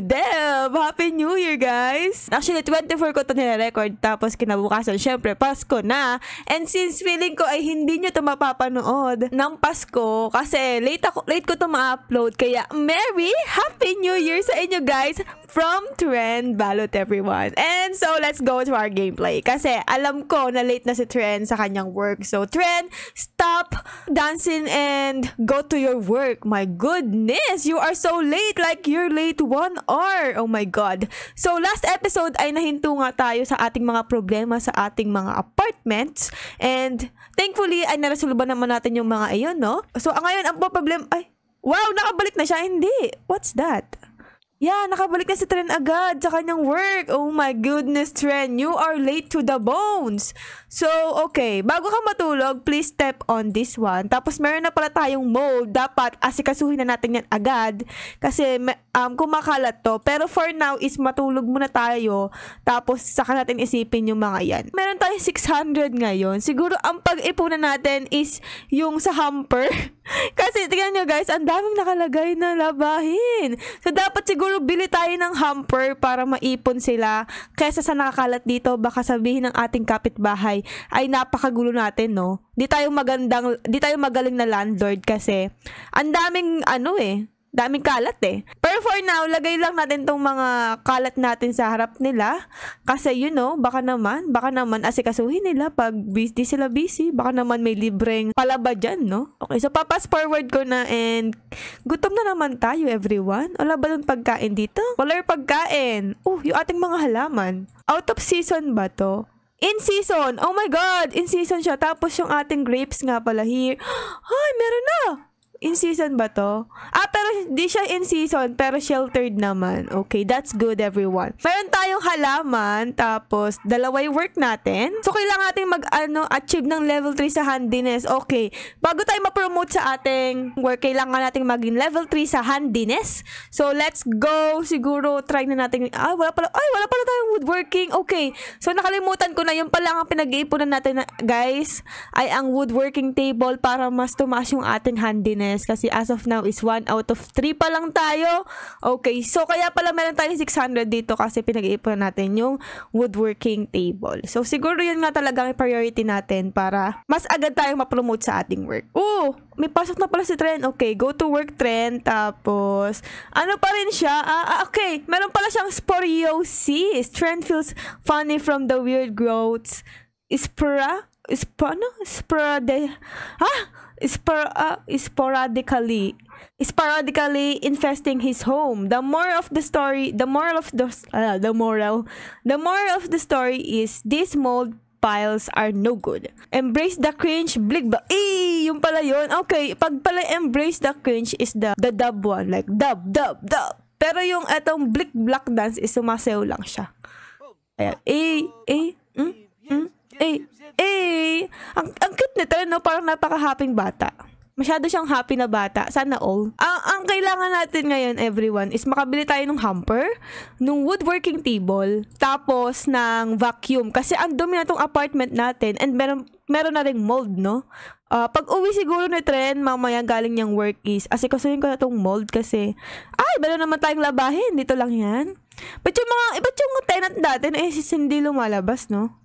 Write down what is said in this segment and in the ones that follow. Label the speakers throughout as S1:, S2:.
S1: Deb! Happy New Year, guys! Actually, 24 ko to nire-record. Tapos, kinabukasan, syempre, Pasko na. And since feeling ko ay hindi nyo to mapapanood ng Pasko, kasi late, ako, late ko to ma-upload. Kaya, Merry Happy New Year sa inyo, guys! From Trend Balot, everyone. And so, let's go to our gameplay. Kasi, alam ko na late na si Trend sa kanyang work. So, Trend, stop dancing and go to your work. My goodness, you are so late. Like, you're late one or oh my God. So last episode ay nahinto nga tayo sa ating mga problema sa ating mga apartments and thankfully ay narasuluban naman natin yung mga iyon, no? So ngayon ang problem ay wow, nakabalik na siya. Hindi. What's that? Yeah, nakabalik na si Tren agad sa kanyang work. Oh my goodness, Tren, you are late to the bones. So, okay, bago ka matulog, please step on this one. Tapos meron na pala tayong mold. Dapat asikasuhin na natin yan agad. Kasi um, kumakalat to. Pero for now is matulog muna tayo. Tapos saka natin isipin yung mga yan. Meron tayong 600 ngayon. Siguro ang pag-ipunan natin is yung sa hamper. Kasi tingnan nyo guys, ang daming nakalagay na labahin. So dapat siguro bili tayo ng hamper para maipon sila. Kesa sa nakakalat dito, baka sabihin ng ating kapitbahay, ay napakagulo natin no. Di tayo magandang, di tayo magaling na landlord kasi. Ang daming ano eh, daming kalat eh. Pero for now, lagay lang natin tong mga kalat natin sa harap nila. Kasi you know, baka naman, baka naman asikasuhin nila pag busy sila busy. Baka naman may libreng palaba dyan, no? Okay, so papas forward ko na and gutom na naman tayo everyone. Wala ba ng pagkain dito? Wala yung pagkain. Oh, yung ating mga halaman. Out of season ba to? In season! Oh my God! In season siya. Tapos yung ating grapes nga pala here. Ay, meron na! In season ba to? Ah, di siya in season, pero sheltered naman. Okay, that's good everyone. Meron tayong halaman, tapos dalawa yung work natin. So, kailangan natin mag, ano, achieve ng level 3 sa handiness. Okay, bago tayo ma-promote sa ating work, kailangan natin maging level 3 sa handiness. So, let's go. Siguro, try na natin. Ay, wala pala. Ay, wala pala tayong woodworking. Okay. So, nakalimutan ko na. Yung pala ang pinag-iipunan natin, na, guys, ay ang woodworking table para mas tumaas yung ating handiness. Kasi as of now is 1 out of 3 pa lang tayo. Okay, so kaya pala meron tayong 600 dito kasi pinag iipon natin yung woodworking table. So siguro yun nga talaga ang priority natin para mas agad tayong ma-promote sa ating work. Oh, may pasok na pala si Trent. Okay, go to work Trent. Tapos, ano pa rin siya? Ah, ah okay, meron pala siyang sporiosis. Trent feels funny from the weird growths. Spora? Spora? Ano? Spora de... Ah! spor uh, sporadically sporadically infesting his home. The moral of the story, the moral of the uh, the moral, the moral of the story is these mold piles are no good. Embrace the cringe, blig ba? Eh, yung pala yun. Okay, pag pala embrace the cringe is the the dub one, like dub, dub, dub. Pero yung etong blik black dance is sumasayaw lang siya. Ayan. Eh, eh, mm, mm. Eh, eh, ang, ang cute nito, no? Parang napaka-happy bata. Masyado siyang happy na bata. Sana all. Ang, ang kailangan natin ngayon, everyone, is makabili tayo ng hamper, ng woodworking table, tapos ng vacuum. Kasi ang dumi na apartment natin and meron, meron na rin mold, no? Uh, pag uwi siguro ni Tren, mamaya galing niyang work is, kasi asikasuhin ko na tong mold kasi, ay, meron naman tayong labahin. Dito lang yan. But yung mga, iba't yung tenant natin, eh, hindi lumalabas, no?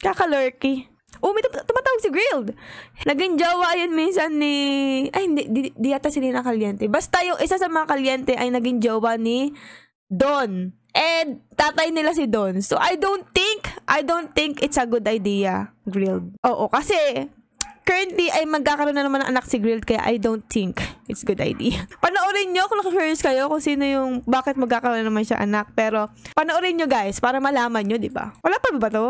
S1: Kakalurky. Oh, may tumatawag si Grilled. Naging jowa yun minsan ni... Ay, hindi, di, di yata si Lina Kalyente. Basta yung isa sa mga Kalyente ay naging jowa ni Don. And tatay nila si Don. So, I don't think, I don't think it's a good idea, Grilled. Oo, kasi currently ay magkakaroon na naman ng anak si Grilled kaya I don't think it's good idea. Panoorin nyo kung curious kayo kung sino yung bakit magkakaroon naman siya anak pero panoorin nyo guys para malaman nyo, di ba? Wala pa ba, ba to?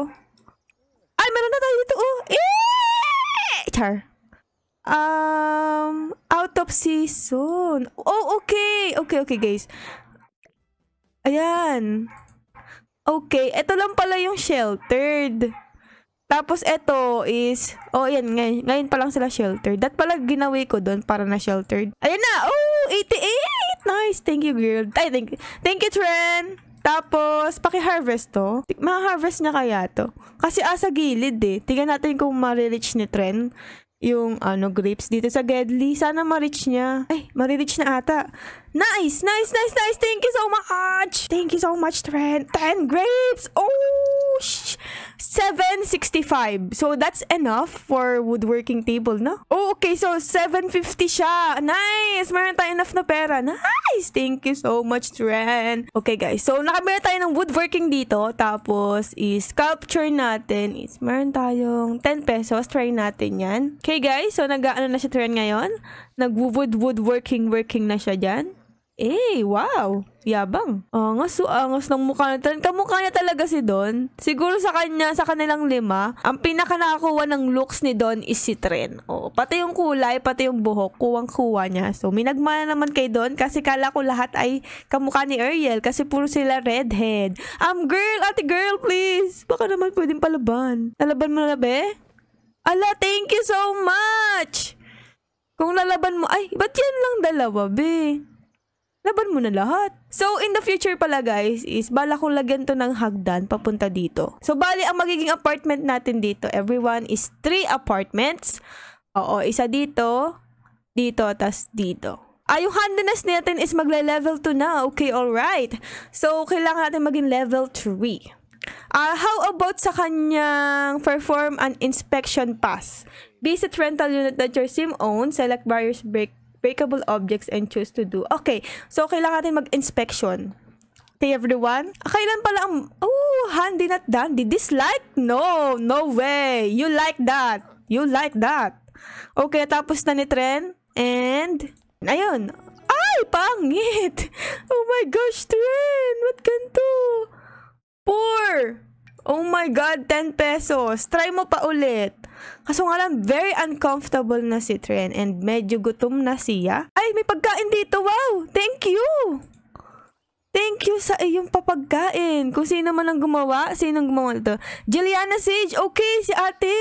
S1: meron na tayo dito. Oh. Eh! Char. Um, autopsy soon. Oh, okay. Okay, okay, guys. Ayan. Okay, ito lang pala yung sheltered. Tapos ito is, oh yan, ngayon, ngayon pa lang sila sheltered. That pala ginawi ko doon para na sheltered. Ayan na, oh, 88! Nice, thank you girl. Ay, thank, thank you, Tren! Tapos, paki-harvest to. Ma-harvest niya kaya to. Kasi asa ah, gilid eh. Tingnan natin kung ma-reach ni Tren yung ano grapes dito sa Gedli. Sana ma-reach niya. Ay, ma-reach na ata. Nice, nice, nice, nice. Thank you so much. Thank you so much, Trent. 10 grapes. Oh, 765. So that's enough for woodworking table, no? Oh, okay. So 750 siya. Nice. Meron tayo enough na pera. Nice. Thank you so much, Trent. Okay, guys. So nakabira tayo ng woodworking dito. Tapos is sculpture natin. Is meron tayong 10 pesos. Try natin yan. Okay, guys. So nag-ano na siya, Trent, ngayon? nag woodworking working na siya dyan. Eh, wow. Yabang. Angas, so oh, angas ng mukha na talaga. Kamukha niya talaga si Don. Siguro sa kanya, sa kanilang lima, ang pinaka nakakuha ng looks ni Don is si Tren. O, oh, pati yung kulay, pati yung buhok, kuwang-kuwa niya. So, minagmana naman kay Don kasi kala ko lahat ay kamukha ni Ariel kasi puro sila redhead. Um, girl, ate girl, please. Baka naman pwedeng palaban. Lalaban mo na be? Eh? Ala, thank you so much! Kung lalaban mo, ay, ba't yan lang dalawa, be? laban mo na lahat. So, in the future pala guys, is bala kong lagyan to ng hagdan papunta dito. So, bali, ang magiging apartment natin dito, everyone, is three apartments. Oo, isa dito, dito, tas dito. Ah, yung handiness natin is magle-level 2 na. Okay, alright. So, kailangan natin maging level 3. Uh, ah, how about sa kanyang perform an inspection pass? Visit rental unit that your sim owns, select buyer's break breakable objects and choose to do. Okay, so kailangan natin mag-inspection. Okay, everyone? Kailan pala ang... Oh, handy not done. Did dislike? No, no way. You like that. You like that. Okay, tapos na ni Tren. And... Ayun. Ay, pangit! Oh my gosh, Tren! What can ganito? Poor! Oh my God, 10 pesos. Try mo pa ulit. Kaso nga lang, very uncomfortable na si Tren and medyo gutom na siya. Ay, may pagkain dito! Wow! Thank you! Thank you sa iyong papagkain. Kung sino man ang gumawa, sino ang gumawa nito? Juliana Sage, okay si ate.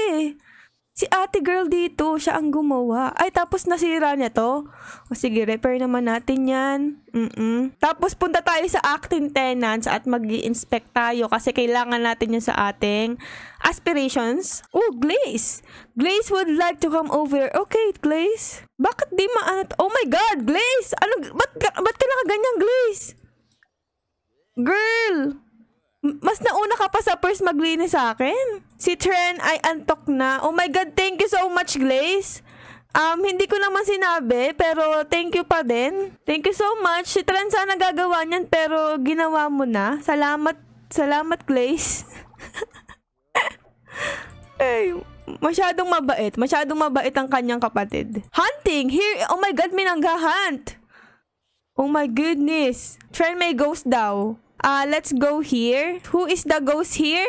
S1: Si ate girl dito, siya ang gumawa. Ay, tapos nasira niya to. O sige, repair naman natin yan. Mm-mm. Tapos punta tayo sa acting tenants at mag inspect tayo kasi kailangan natin yun sa ating aspirations. Oh, Glaze! Glaze would like to come over. Okay, Glaze. Bakit di maanat? Oh my God, Glaze! Ano, ba't, ba't ka nakaganyan, Glaze? Girl! Mas nauna ka pa sa first maglinis sa akin. Si Tren ay antok na. Oh my God, thank you so much, Glaze. Um, hindi ko naman sinabi, pero thank you pa din. Thank you so much. Si Tren sana gagawa niyan, pero ginawa mo na. Salamat, salamat, Glaze. Ay, masyadong mabait. Masyadong mabait ang kanyang kapatid. Hunting! Here! Oh my God, may nangga-hunt! Oh my goodness! Tren may ghost daw. Uh, let's go here. Who is the ghost here?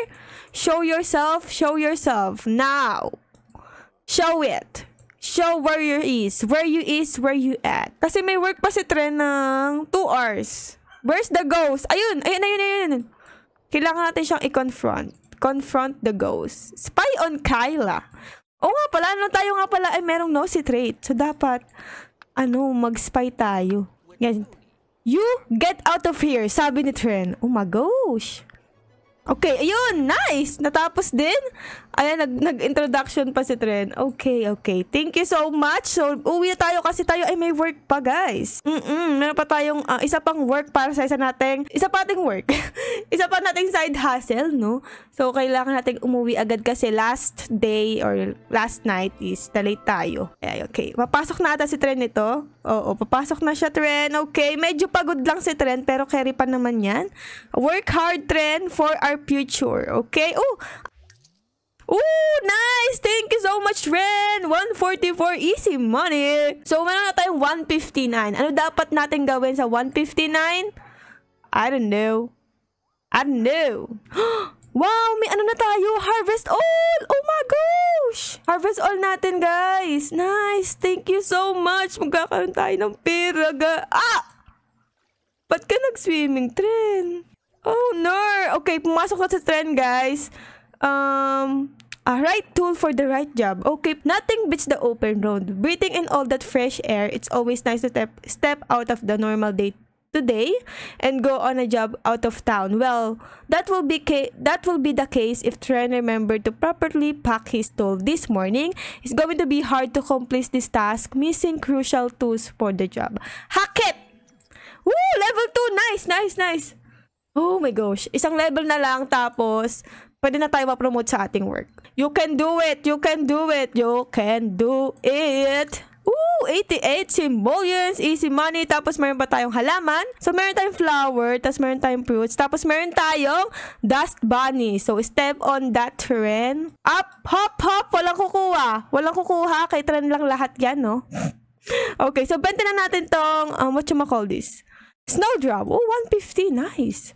S1: Show yourself. Show yourself. Now. Show it. Show where you is. Where you is, where you at. Kasi may work pa si Tren ng 2 hours. Where's the ghost? Ayun, ayun, ayun, ayun. Kailangan natin siyang i-confront. Confront the ghost. Spy on Kyla. Oo nga pala, ano tayo nga pala ay merong no si trait. So dapat, ano, mag-spy tayo. Ganyan. You get out of here, sabi ni Tren. Oh my gosh. Okay, ayun. Nice. Natapos din. Ayan, nag, nag-introduction pa si Tren. Okay, okay. Thank you so much. So, uwi na tayo kasi tayo ay may work pa, guys. Mm-mm, meron pa tayong uh, isa pang work para sa isa nating, isa pa ating work. isa pa nating side hustle, no? So, kailangan nating umuwi agad kasi last day or last night is na-late tayo. Ay, okay. Papasok na ata si Tren nito. Oo, papasok na siya, Tren. Okay, medyo pagod lang si Tren pero carry pa naman yan. Work hard, Tren, for our future. Okay? Oh, Ooh, nice! Thank you so much, Ren! 144, easy money! So, meron na tayong 159. Ano dapat natin gawin sa 159? I don't know. I don't know. wow, may ano na tayo? Harvest all! Oh my gosh! Harvest all natin, guys! Nice! Thank you so much! Magkakaroon tayo ng pera, ga Ah! Ba't ka nag-swimming, Tren? Oh, no! Okay, pumasok na sa trend, guys. Um, A right tool for the right job. Okay, nothing beats the open road. Breathing in all that fresh air, it's always nice to step, step out of the normal day today and go on a job out of town. Well, that will be that will be the case if Tren remembered to properly pack his tool this morning. It's going to be hard to complete this task, missing crucial tools for the job. Hack it! Woo! Level 2! Nice, nice, nice! Oh my gosh. Isang level na lang tapos pwede na tayo ma-promote sa ating work. You can do it! You can do it! You can do it! Ooh, 88 simoleons, easy money. Tapos meron pa tayong halaman. So meron tayong flower, tapos meron tayong fruits. Tapos meron tayong dust bunny. So step on that trend. Up, hop, hop. Walang kukuha. Walang kukuha. Kay trend lang lahat yan, no? okay, so benta na natin tong, um, what you call this? Snowdrop. Oh, 150. Nice.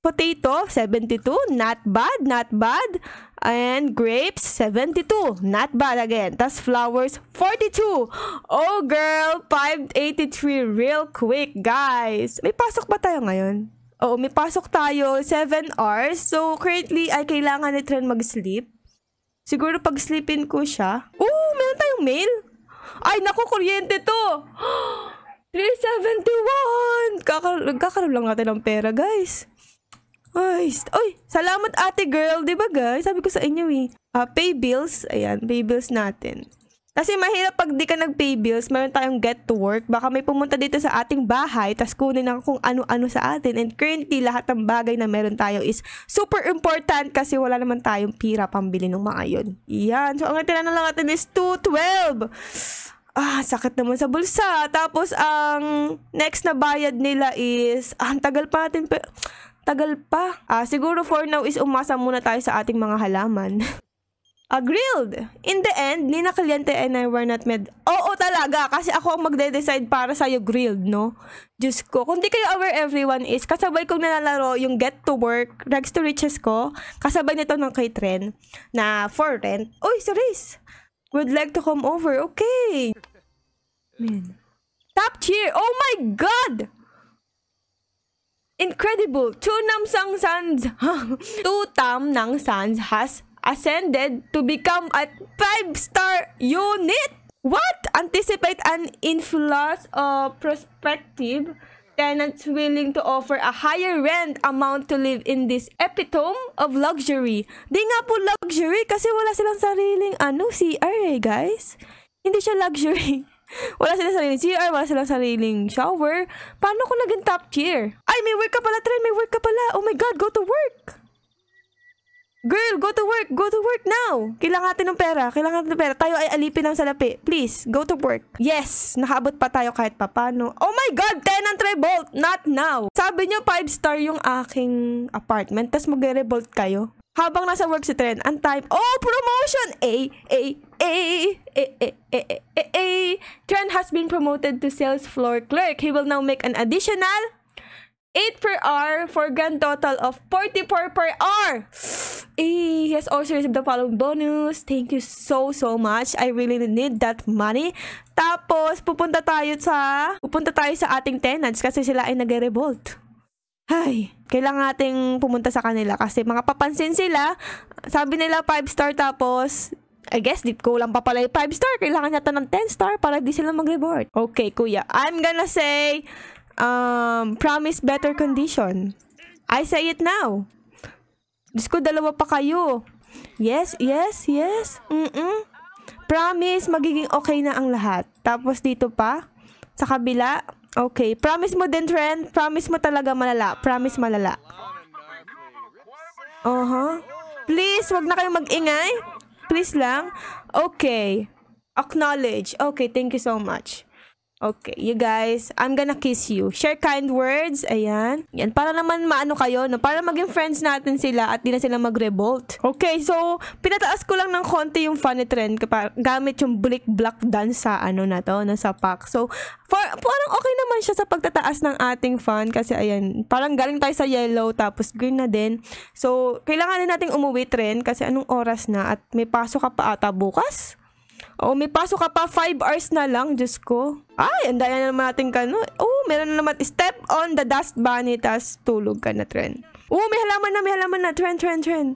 S1: Potato, 72. Not bad, not bad. And grapes, 72. Not bad again. Tapos flowers, 42. Oh girl, 583 real quick, guys. May pasok ba tayo ngayon? Oo, oh, may pasok tayo. 7 hours. So, currently, ay kailangan ni Tren mag-sleep. Siguro pag-sleepin ko siya. Oh, meron tayong mail. Ay, naku, kuryente to. 371! Kakal kakaroon lang natin ng pera, guys. Ay, oy, salamat ate girl, 'di ba guys? Sabi ko sa inyo eh. Uh, pay bills, ayan, pay bills natin. Kasi mahirap pag di ka nag-pay bills, meron tayong get to work. Baka may pumunta dito sa ating bahay, tas kunin na kung ano-ano sa atin. And currently, lahat ng bagay na meron tayo is super important kasi wala naman tayong pira pambili ng mga yun. Yan. So, ang natira na lang natin is 212. Ah, sakit naman sa bulsa. Tapos, ang next na bayad nila is, ah, ang tagal pa natin. Pero, tagal pa. Ah, siguro for now is umasa muna tayo sa ating mga halaman. Agreed! Ah, In the end, Nina Caliente and I were not med. Oo talaga, kasi ako ang magde-decide para sa'yo grilled, no? Diyos ko, kung di kayo aware everyone is, kasabay kong nalalaro yung Get to Work, Rags to Riches ko, kasabay nito ng kay Tren, na for rent. Uy, si would like to come over, okay. Man. Top cheer, oh my god! Incredible! Two Namsang Sons, two Tam ng Sons has ascended to become a five-star unit! What? Anticipate an influx of prospective tenants willing to offer a higher rent amount to live in this epitome of luxury. Di nga po luxury kasi wala silang sariling ano, CR eh, guys. Hindi siya luxury. wala silang sariling CR, wala silang sariling shower. Paano kung naging top tier? Ay, may work ka pala, Tren! May work ka pala! Oh my God, go to work! Girl, go to work! Go to work now! Kailangan natin ng pera. Kailangan natin ng pera. Tayo ay alipin ng salapi. Please, go to work. Yes! Nakaabot pa tayo kahit papano. Oh my God! 10 ang revolt! Not now! Sabi niyo 5 star yung aking apartment, tas mag-revolt kayo. Habang nasa work si Tren, ang time, oh, promotion! A, A, A, A, A, A, A, A, A. has been promoted to sales floor clerk. He will now make an additional 8 per hour for grand total of 44 per hour. He has also received the following bonus. Thank you so, so much. I really need that money. Tapos, pupunta tayo sa, pupunta tayo sa ating tenants kasi sila ay nagre-revolt ay, kailangan nating pumunta sa kanila kasi mga papansin sila, sabi nila 5 star tapos I guess deep ko lang papalay 5 star. Kailangan yata ng 10 star para di sila mag-reward. Okay, kuya. I'm gonna say, um, promise better condition. I say it now. Diyos ko, dalawa pa kayo. Yes, yes, yes. Mm-mm. Promise, magiging okay na ang lahat. Tapos dito pa, sa kabila, Okay. Promise mo din, Trent. Promise mo talaga malala. Promise malala. Uh-huh. Please, wag na kayong mag-ingay. Please lang. Okay. Acknowledge. Okay, thank you so much. Okay, you guys, I'm gonna kiss you. Share kind words. Ayan. Yan, para naman maano kayo, no? Para maging friends natin sila at di na sila mag-revolt. Okay, so, pinataas ko lang ng konti yung funny trend gamit yung blick black dance sa ano na to, na sa pack. So, for, parang okay naman siya sa pagtataas ng ating fan kasi ayan, parang galing tayo sa yellow tapos green na din. So, kailangan na nating umuwi trend kasi anong oras na at may pasok ka pa ata bukas? Oh, may pasok ka pa. 5 hours na lang. Diyos ko. Ay, andayan na naman natin ka, no? Oh, meron na naman. Step on the dust bunny, tas tulog ka na, tren. Oh, may halaman na, may halaman na. Tren, tren, tren.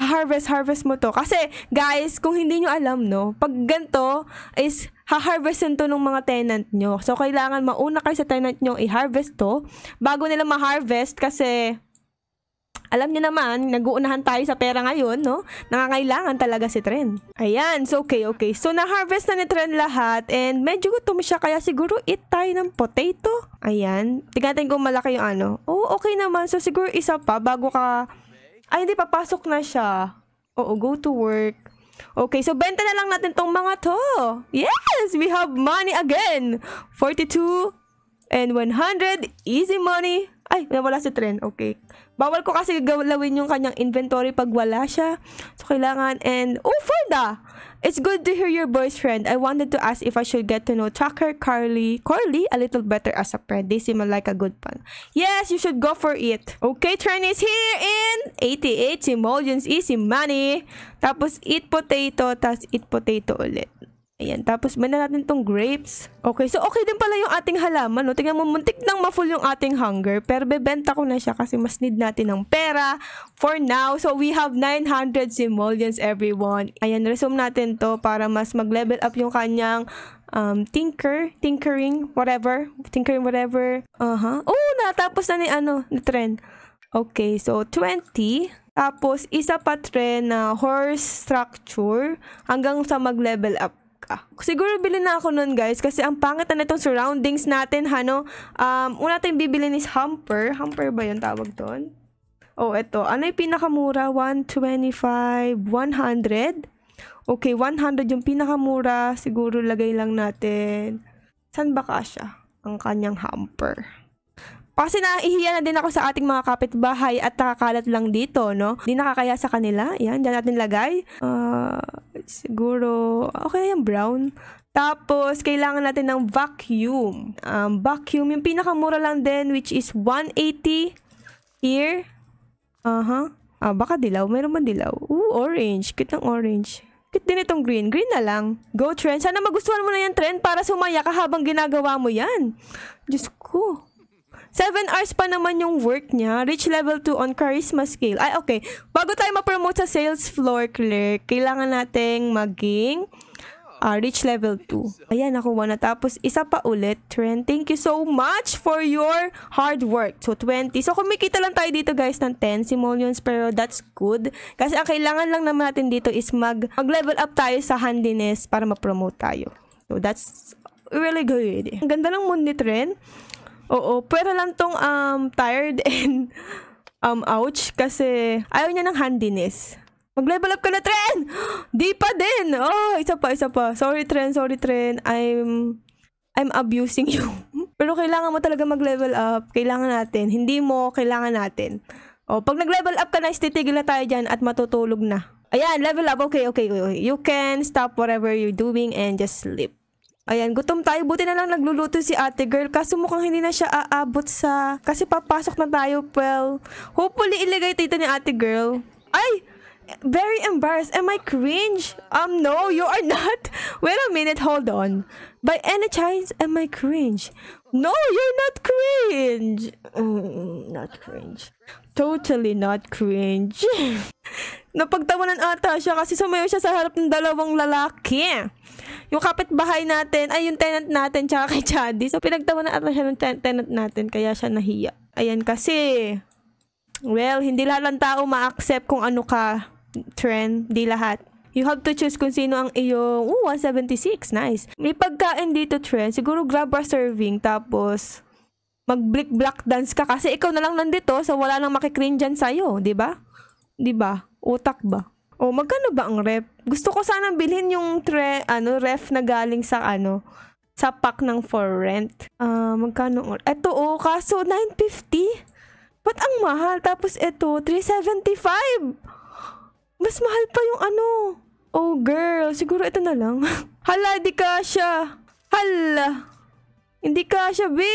S1: Harvest, harvest mo to. Kasi, guys, kung hindi nyo alam, no? Pag ganito is ha-harvestin to ng mga tenant nyo. So, kailangan mauna kayo sa tenant nyo i-harvest to bago nila ma-harvest kasi alam niyo naman, naguunahan tayo sa pera ngayon, no? Nangangailangan talaga si Tren. Ayan, so okay, okay. So na-harvest na ni Tren lahat and medyo gutom siya kaya siguro eat tayo ng potato. Ayan. Tingnan kung malaki yung ano. Oh, okay naman. So siguro isa pa bago ka... Ay, hindi, papasok na siya. Oo, go to work. Okay, so benta na lang natin tong mga to. Yes! We have money again! 42 and 100. Easy money. Ay, nawala si Tren. Okay. Bawal ko kasi gawin yung kanyang inventory pag wala siya. So, kailangan. And, oh, Ferda! It's good to hear your boyfriend. I wanted to ask if I should get to know Tucker Carly, Carly a little better as a friend. They seem like a good plan. Yes, you should go for it. Okay, Tren is here in 88. Si easy money. Tapos, eat potato. Tapos, eat potato ulit. Ayan, tapos banda natin tong grapes. Okay, so okay din pala yung ating halaman, no? Tingnan mo, muntik nang ma-full yung ating hunger, pero bebenta ko na siya kasi mas need natin ng pera for now. So we have 900 simoleons, everyone. Ayan, resume natin to para mas mag-level up yung kanyang um, tinker, tinkering, whatever, tinkering whatever. Uh-huh. Oh, natapos na ni ano, na trend. Okay, so 20. Tapos, isa pa trend na horse structure hanggang sa mag-level up ah. Siguro bili na ako nun guys kasi ang pangit na itong surroundings natin ha no. Um, una tayong bibili is humper. Humper ba yung tawag doon? Oh, eto. Ano yung pinakamura? 125, 100? Okay, 100 yung pinakamura. Siguro lagay lang natin. San ba kasya ang kanyang hamper? Kasi nahihiya na din ako sa ating mga kapitbahay at nakakalat lang dito, no? Hindi nakakaya sa kanila. Yan, dyan natin lagay. Ah... Uh, siguro, okay yung brown. Tapos, kailangan natin ng vacuum. Um, vacuum, yung pinakamura lang din, which is 180 here. Uh-huh. Ah, baka dilaw. Meron man dilaw. Ooh, orange. Cute ng orange. Cute din itong green. Green na lang. Go, trend. Sana magustuhan mo na yan, trend, para sumaya ka habang ginagawa mo yan. Diyos ko. 7 hours pa naman yung work niya. Reach level 2 on charisma scale. Ay, okay. Bago tayo ma-promote sa sales floor clerk, kailangan nating maging uh, reach level 2. Ayan, ako na. Tapos, isa pa ulit. Trent, thank you so much for your hard work. So, 20. So, kumikita lang tayo dito, guys, ng 10 simoleons. Pero, that's good. Kasi, ang kailangan lang naman natin dito is mag, mag-level up tayo sa handiness para ma-promote tayo. So, that's really good. Ang ganda ng mood ni Trent. Oo, pero lang tong um, tired and um, ouch kasi ayaw niya ng handiness. Mag-level up ka na, Tren! Di pa din! Oh, isa pa, isa pa. Sorry, Tren, sorry, Tren. I'm, I'm abusing you. pero kailangan mo talaga mag-level up. Kailangan natin. Hindi mo, kailangan natin. Oh, pag nag-level up ka na, titigil na tayo dyan at matutulog na. Ayan, level up. Okay, okay, okay. You can stop whatever you're doing and just sleep. Ayan, gutom tayo. Buti na lang nagluluto si ate girl. Kaso mukhang hindi na siya aabot sa... Kasi papasok na tayo, well. Hopefully, ilagay dito ni ate girl. Ay! Very embarrassed. Am I cringe? Um, no, you are not. Wait a minute, hold on. By any chance, am I cringe? No, you're not cringe. Mm, not cringe. Totally not cringe. Napagtawanan ata siya kasi sumayo siya sa harap ng dalawang lalaki yung kapitbahay natin, ay yung tenant natin, tsaka kay Chaddy. So, pinagtawanan na ata siya ng ten tenant natin, kaya siya nahiya. Ayan kasi, well, hindi lahat ng tao ma-accept kung ano ka, trend, di lahat. You have to choose kung sino ang iyong, oh, 176, nice. May pagkain dito, trend. Siguro grab a serving, tapos mag-black black dance ka kasi ikaw na lang nandito so wala nang makikrin dyan sa'yo, di ba? Di ba? Utak ba? Oh, magkano ba ang ref? Gusto ko sana bilhin yung tre, ano, ref na galing sa ano, sa pack ng for rent. Ah, uh, magkano? Ito oh, kaso 950. But ang mahal? Tapos ito, 375. Mas mahal pa yung ano. Oh, girl. Siguro ito na lang. Hala, di ka siya. Hala. Hindi ka siya, be.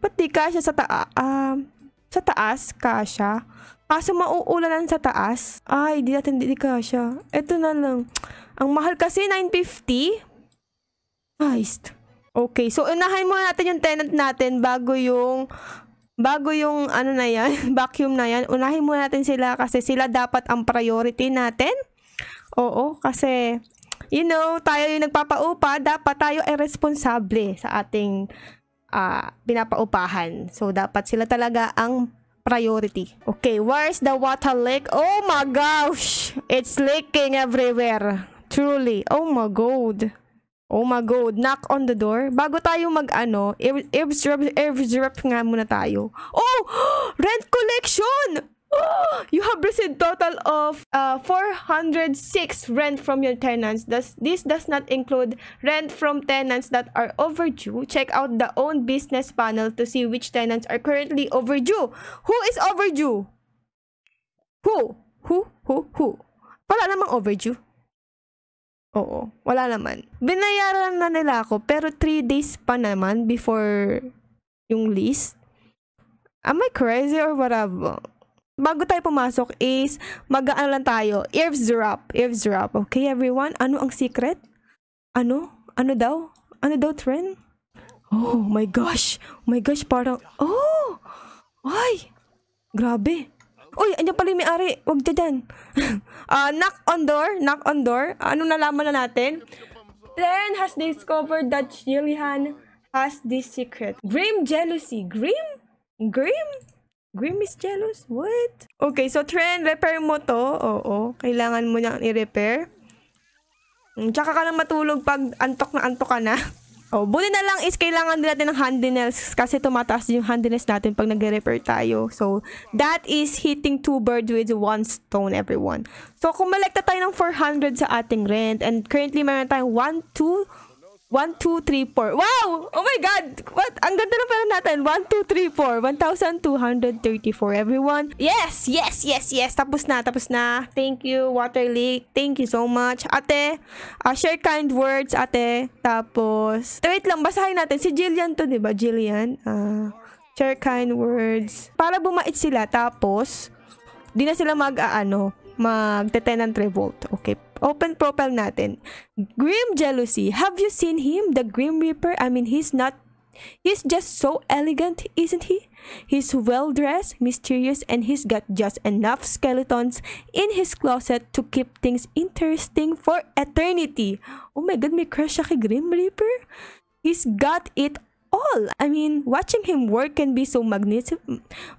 S1: Ba't ka siya sa taa? uh, sa taas ka siya? Kaso mauulanan sa taas. Ay, di natin hindi kasya. Ito na lang. Ang mahal kasi, 950. Heist. Okay, so unahin muna natin yung tenant natin bago yung bago yung ano na yan, vacuum na yan. Unahin muna natin sila kasi sila dapat ang priority natin. Oo, kasi you know, tayo yung nagpapaupa, dapat tayo ay responsable sa ating uh, pinapaupahan. So dapat sila talaga ang priority. Okay, where's the water leak? Oh my gosh! It's leaking everywhere. Truly. Oh my god. Oh my god, knock on the door. Bago tayo mag-ano, eavesdrop, eavesdrop nga muna tayo. Oh! Rent collection! you have received total of uh, 406 rent from your tenants. Does, this does not include rent from tenants that are overdue. Check out the own business panel to see which tenants are currently overdue. Who is overdue? Who? Who? Who? Who? Wala namang overdue. Oo, wala naman. Binayaran na nila ako pero 3 days pa naman before yung list. Am I crazy or whatever? bago tayo pumasok is mag-ano lang tayo, eavesdrop, eavesdrop. Okay, everyone? Ano ang secret? Ano? Ano daw? Ano daw, trend? Oh my gosh! Oh my gosh, parang... Oh! Ay! Grabe! Uy, anyan pala yung may-ari. Huwag dyan dyan. uh, knock on door. Knock on door. Ano nalaman na natin? Tren has discovered that Jillian has this secret. Grim jealousy. Grim? Grim? Grim is jealous? What? Okay, so Tren, repair mo to. Oo, kailangan mo nang i-repair. Hmm, tsaka ka lang matulog pag antok na antok ka na. Oh, buti na lang is kailangan din natin ng hand kasi tumataas yung hand natin pag nagre-repair tayo. So, that is hitting two birds with one stone, everyone. So, kumalekta tayo ng 400 sa ating rent and currently meron tayong 1, 2, 1, 2, 3, 4. Wow! Oh my God! What? Ang ganda ng pera natin. 1, 2, 3, 4. 1,234 everyone. Yes! Yes! Yes! Yes! Tapos na! Tapos na! Thank you, Water Leak. Thank you so much. Ate, uh, share kind words, ate. Tapos, wait lang, basahin natin. Si Jillian to, di ba? Jillian. Uh, share kind words. Para bumait sila. Tapos, di na sila mag-aano, ah, uh, magte-tenant revolt. Okay. Open profile natin. Grim Jealousy. Have you seen him? The Grim Reaper? I mean, he's not He's just so elegant, isn't he? He's well-dressed, mysterious, and he's got just enough skeletons in his closet to keep things interesting for eternity. Oh my god, may crush siya kay Grim Reaper? He's got it all. I mean, watching him work can be so magnific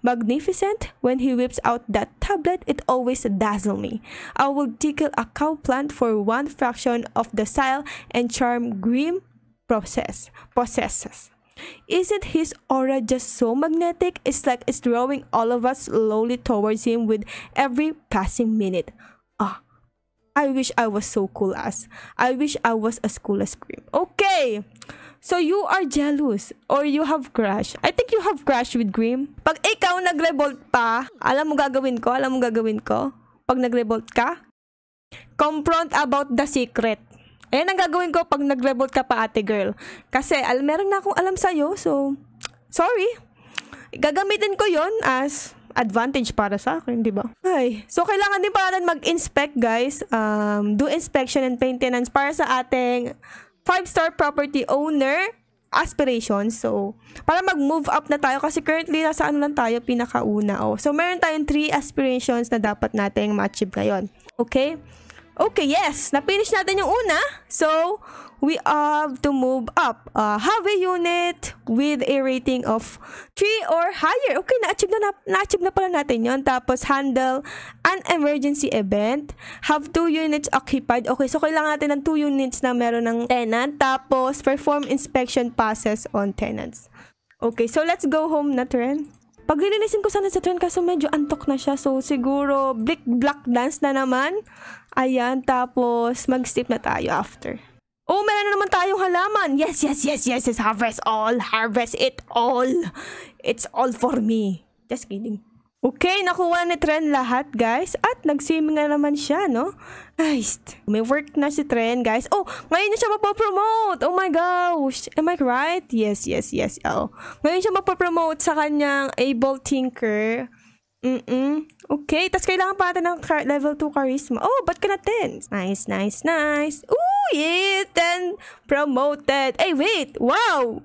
S1: magnificent. When he whips out that tablet, it always dazzles me. I will tickle a cow plant for one fraction of the style and charm Grim process possesses. Isn't his aura just so magnetic? It's like it's drawing all of us slowly towards him with every passing minute. Ah, I wish I was so cool as. I wish I was as cool as Grim. Okay. So you are jealous or you have crush. I think you have crush with Grim. Pag ikaw nagrevolt pa, alam mo gagawin ko? Alam mo gagawin ko? Pag nagrevolt ka? Confront about the secret. Ayan ang gagawin ko pag nagrevolt ka pa ate girl. Kasi al meron na akong alam sa'yo, so sorry. Gagamitin ko yon as advantage para sa akin, di ba? Ay, so kailangan din pala mag-inspect guys. Um, do inspection and maintenance para sa ating five-star property owner aspirations. So, para mag-move up na tayo kasi currently nasa ano lang tayo pinakauna. Oh. So, meron tayong three aspirations na dapat nating ma-achieve ngayon. Okay? Okay, yes. Na-finish natin yung una. So, we have to move up. Uh, have a unit with a rating of 3 or higher. Okay, na-achieve na, na-achieve na pala natin yon Tapos, handle an emergency event. Have 2 units occupied. Okay, so kailangan natin ng 2 units na meron ng tenant. Tapos, perform inspection passes on tenants. Okay, so let's go home na, Tren. Paglilinisin ko sana sa Tren kaso medyo antok na siya. So, siguro, black, black dance na naman. Ayan, tapos mag-sleep na tayo after. Oh, meron na naman tayong halaman. Yes, yes, yes, yes, yes. Harvest all. Harvest it all. It's all for me. Just kidding. Okay, nakuha ni Tren lahat, guys. At nag-swimming na naman siya, no? Guys, may work na si Tren, guys. Oh, ngayon niya siya mapopromote. Oh my gosh. Am I right? Yes, yes, yes. Oh. Ngayon siya mapopromote sa kanyang Able Tinker. Mm-mm. Okay, tapos kailangan pa natin ng level 2 charisma. Oh, but ka na 10? Nice, nice, nice. Ooh! it and promoted. Hey, wait, wow!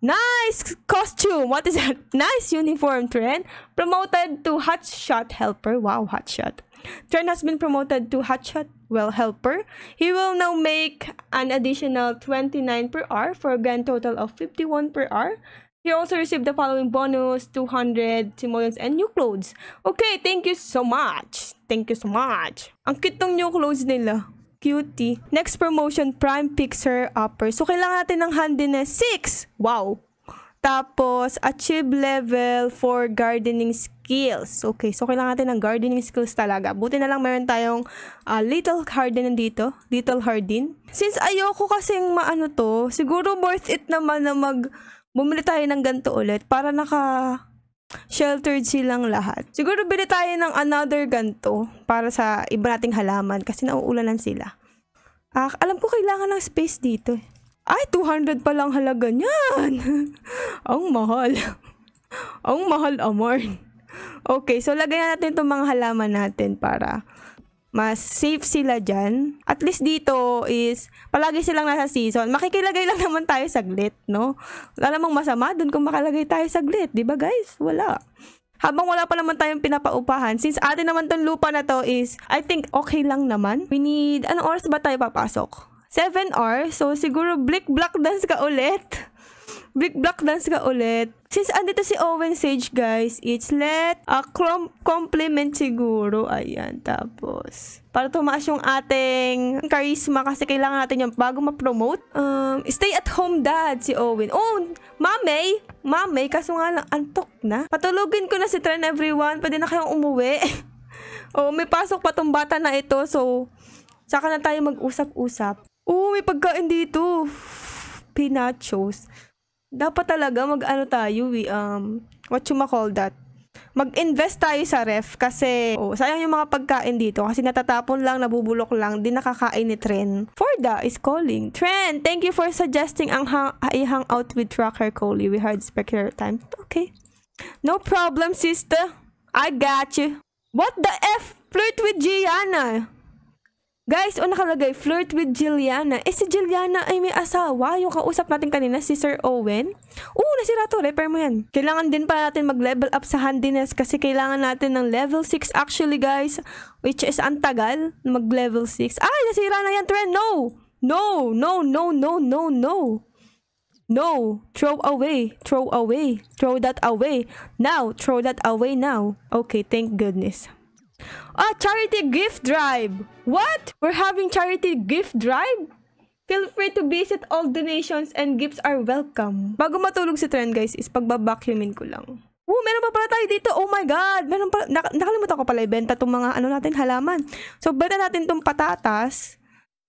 S1: Nice costume. What is that? Nice uniform, Trent. Promoted to Hotshot Helper. Wow, Hotshot. Trent has been promoted to Hotshot Well Helper. He will now make an additional 29 per hour for a grand total of 51 per hour. He also received the following bonus, 200 simoleons and new clothes. Okay, thank you so much. Thank you so much. Ang cute ng new clothes nila. Cutie. Next promotion, Prime Pixer Upper. So, kailangan natin ng handiness 6. Wow! Tapos, achieve level for gardening skills. Okay, so kailangan natin ng gardening skills talaga. Buti na lang meron tayong uh, little garden dito. Little garden. Since ayoko kasing maano to, siguro worth it naman na mag bumili tayo ng ganito ulit para naka sheltered silang lahat. Siguro bili tayo ng another ganto para sa iba nating halaman kasi nauulanan sila. Ah, alam ko kailangan ng space dito. Eh. Ay, 200 pa lang halaga niyan. Ang mahal. Ang mahal, Amor. Okay, so lagyan natin itong mga halaman natin para mas safe sila dyan. At least dito is, palagi silang nasa season. Makikilagay lang naman tayo saglit, no? Wala namang masama dun kung makalagay tayo saglit. di ba guys? Wala. Habang wala pa naman tayong pinapaupahan, since atin naman tong lupa na to is, I think okay lang naman. We need, anong oras ba tayo papasok? 7 hours, so siguro blick black dance ka ulit. big black dance ka ulit. Since andito si Owen Sage, guys, it's let a compliment siguro. Ayan, tapos. Para tumaas yung ating charisma kasi kailangan natin yung bago ma-promote. Um, stay at home dad, si Owen. Oh, mamay! Mamay, kaso nga lang, antok na. Patulogin ko na si Tren everyone. Pwede na kayong umuwi. oh, may pasok pa tong bata na ito, so... Saka na tayo mag-usap-usap. oh, may pagkain dito. Pinachos dapat talaga mag-ano tayo, we, um, what you call that? Mag-invest tayo sa ref kasi oh, sayang yung mga pagkain dito kasi natatapon lang, nabubulok lang, di nakakain ni Tren. Forda is calling. Tren, thank you for suggesting ang hang, i-hang out with Tracker Coley. We heard specular time. Okay. No problem, sister. I got you. What the F? Flirt with Gianna. Guys, o nakalagay, flirt with Jilliana. Eh, si Jilliana ay may asawa. Yung kausap natin kanina, si Sir Owen. Oo, nasira to. Repair mo yan. Kailangan din pa natin mag-level up sa handiness kasi kailangan natin ng level 6 actually, guys. Which is ang tagal mag-level 6. Ay, nasira na yan, Tren. No! No! No, no, no, no, no. No. Throw away. Throw away. Throw that away. Now. Throw that away now. Okay, thank goodness. Ah, charity gift drive! What? We're having charity gift drive? Feel free to visit all donations and gifts are welcome. Bago matulog si Trend guys is pagbabacuumin ko lang. Oh, meron pa pala tayo dito. Oh my God. Meron pa, nak nakalimutan ko pala ibenta itong mga ano natin, halaman. So, benta natin itong patatas.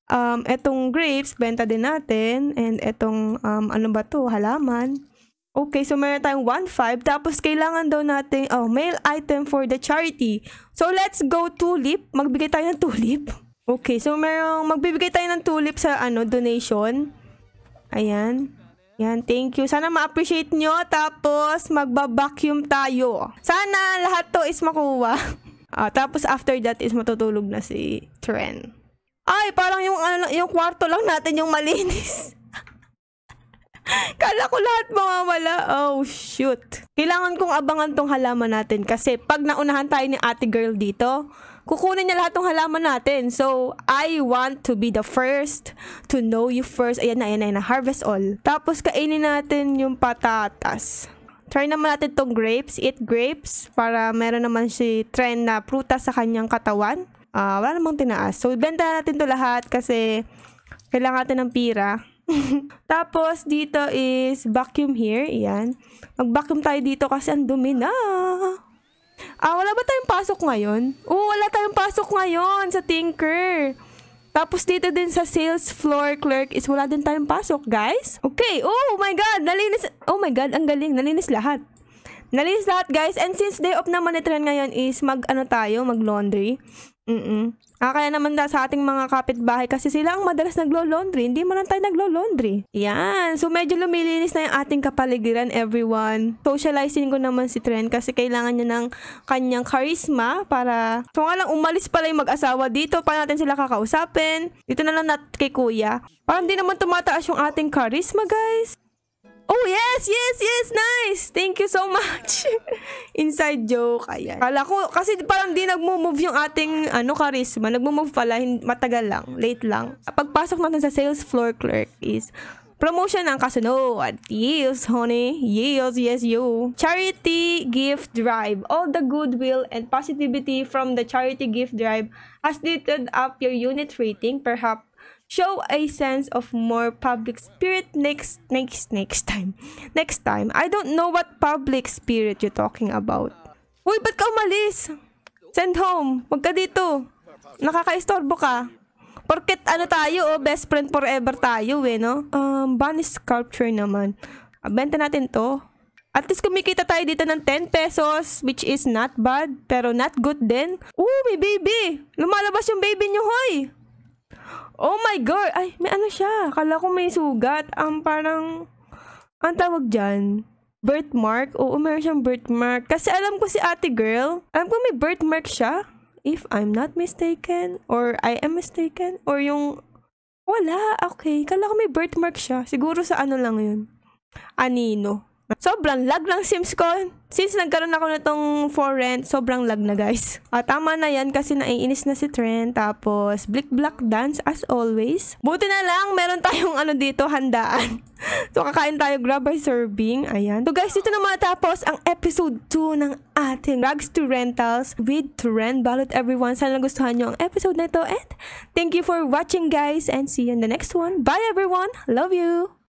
S1: Um, etong grapes, benta din natin. And etong, um, ano ba to halaman. Okay, so meron tayong 1.5. Tapos, kailangan daw natin, oh, mail item for the charity. So, let's go tulip. Magbigay tayo ng tulip. Okay, so merong, magbibigay tayo ng tulip sa, ano, donation. Ayan. Yan, thank you. Sana ma-appreciate nyo. Tapos, magba-vacuum tayo. Sana lahat to is makuha. uh, tapos, after that is matutulog na si Tren. Ay, parang yung, ano, yung kwarto lang natin yung malinis. Kala ko lahat mawawala. Oh, shoot. Kailangan kong abangan tong halaman natin kasi pag naunahan tayo ni ate girl dito, kukunin niya lahat tong halaman natin. So, I want to be the first to know you first. Ayan na, ayan na, ayan na. Harvest all. Tapos, kainin natin yung patatas. Try naman natin tong grapes. Eat grapes para meron naman si trend na prutas sa kanyang katawan. Uh, wala namang tinaas. So, benta natin to lahat kasi kailangan natin ng pira. Tapos, dito is vacuum here. Ayan. Mag-vacuum tayo dito kasi ang dumi na. Ah, wala ba tayong pasok ngayon? Oo, wala tayong pasok ngayon sa tinker. Tapos dito din sa sales floor clerk is wala din tayong pasok, guys. Okay, oh my god, nalinis. Oh my god, ang galing, nalinis lahat. Nalinis lahat, guys. And since day off naman ni ngayon is mag, ano tayo, mag laundry. Mm, -mm. Ah, kaya naman da sa ating mga kapitbahay kasi sila ang madalas naglo-laundry, hindi man lang tayo naglo-laundry. Yan. So, medyo lumilinis na yung ating kapaligiran, everyone. Socializing ko naman si Tren kasi kailangan niya ng kanyang charisma para... So, nga lang, umalis pala yung mag-asawa dito. Paano natin sila kakausapin? Dito na lang nat kay Kuya. Parang hindi naman tumataas yung ating charisma, guys. Oh, yes, yes, yes, nice. Thank you so much. Inside joke, ayan. Kala ko, kasi parang di nagmo-move yung ating, ano, charisma. Nagmo-move pala, matagal lang, late lang. Pagpasok natin sa sales floor clerk is, Promotion ng kasunod. Yes, honey. Yes, yes, you. Charity Gift Drive. All the goodwill and positivity from the Charity Gift Drive has lifted up your unit rating, perhaps show a sense of more public spirit next next next time. Next time. I don't know what public spirit you're talking about. Uy, ba't ka umalis? Send home. Huwag ka dito. Nakakaistorbo ka. Porket ano tayo, oh, best friend forever tayo eh, no? Um, bunny sculpture naman. Benta natin to. At least kumikita tayo dito ng 10 pesos, which is not bad, pero not good din. Ooh, may baby! Lumalabas yung baby nyo, hoy! Oh my God! Ay, may ano siya. Akala ko may sugat. Ang um, parang... Ang tawag dyan? Birthmark? Oo, meron siyang birthmark. Kasi alam ko si ate girl. Alam ko may birthmark siya. If I'm not mistaken. Or I am mistaken. Or yung... Wala, okay. Kala ko may birthmark siya. Siguro sa ano lang yun. Anino. Sobrang lag ng Sims ko. Since nagkaroon ako nitong for rent, sobrang lag na guys. At ah, tama na yan kasi naiinis na si Trent. Tapos, blick black dance as always. Buti na lang, meron tayong ano dito, handaan. so, kakain tayo grab by serving. Ayan. So guys, dito na matapos ang episode 2 ng ating Rags to Rentals with Trent. Balot everyone. Sana nagustuhan nyo ang episode na ito. And thank you for watching guys. And see you in the next one. Bye everyone. Love you.